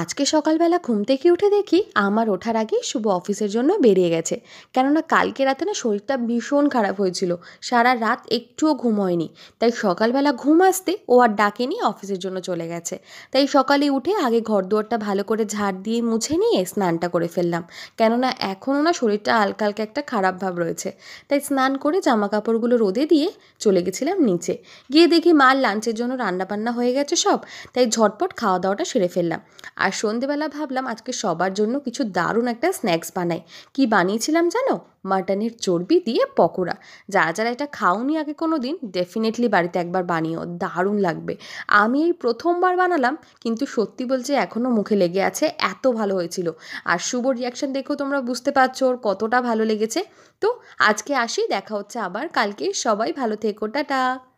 আজকে সকালবেলা ঘুম থেকে উঠে দেখি আমার ওঠার আগেই শুভ অফিসের জন্য বেরিয়ে গেছে কেননা কালকে রাতে না শরীরটা ভীষণ খারাপ হয়েছিল সারা রাত একটুও ঘুম হয়নি তাই সকালবেলা ঘুম আসতে ও আর ডাকে নিয়ে অফিসের জন্য চলে গেছে তাই সকালে উঠে আগে ঘর দুয়ারটা ভালো করে ঝাড় দিয়ে মুছে নিয়ে স্নানটা করে ফেললাম কেননা এখনও না শরীরটা হালকা হালকা একটা খারাপ ভাব রয়েছে তাই স্নান করে জামা কাপড়গুলো রোদে দিয়ে চলে গেছিলাম নিচে গিয়ে দেখি মার লাঞ্চের জন্য রান্নাবান্না হয়ে গেছে সব তাই ঝটপট খাওয়া দাওয়াটা সেরে ফেললাম আর সন্ধেবেলা ভাবলাম আজকে সবার জন্য কিছু দারুণ একটা স্ন্যাক্স বানাই কি বানিয়েছিলাম জানো মাটনের চর্বি দিয়ে পকোড়া যারা যারা এটা খাওনি আগে কোনো দিন ডেফিনেটলি বাড়িতে একবার বানিয়েও দারুণ লাগবে আমি এই প্রথমবার বানালাম কিন্তু সত্যি বলছে এখনও মুখে লেগে আছে এত ভালো হয়েছিল আর শুভ রিয়াকশান দেখো তোমরা বুঝতে পারছো ওর কতটা ভালো লেগেছে তো আজকে আসি দেখা হচ্ছে আবার কালকে সবাই ভালো থেকো টাটা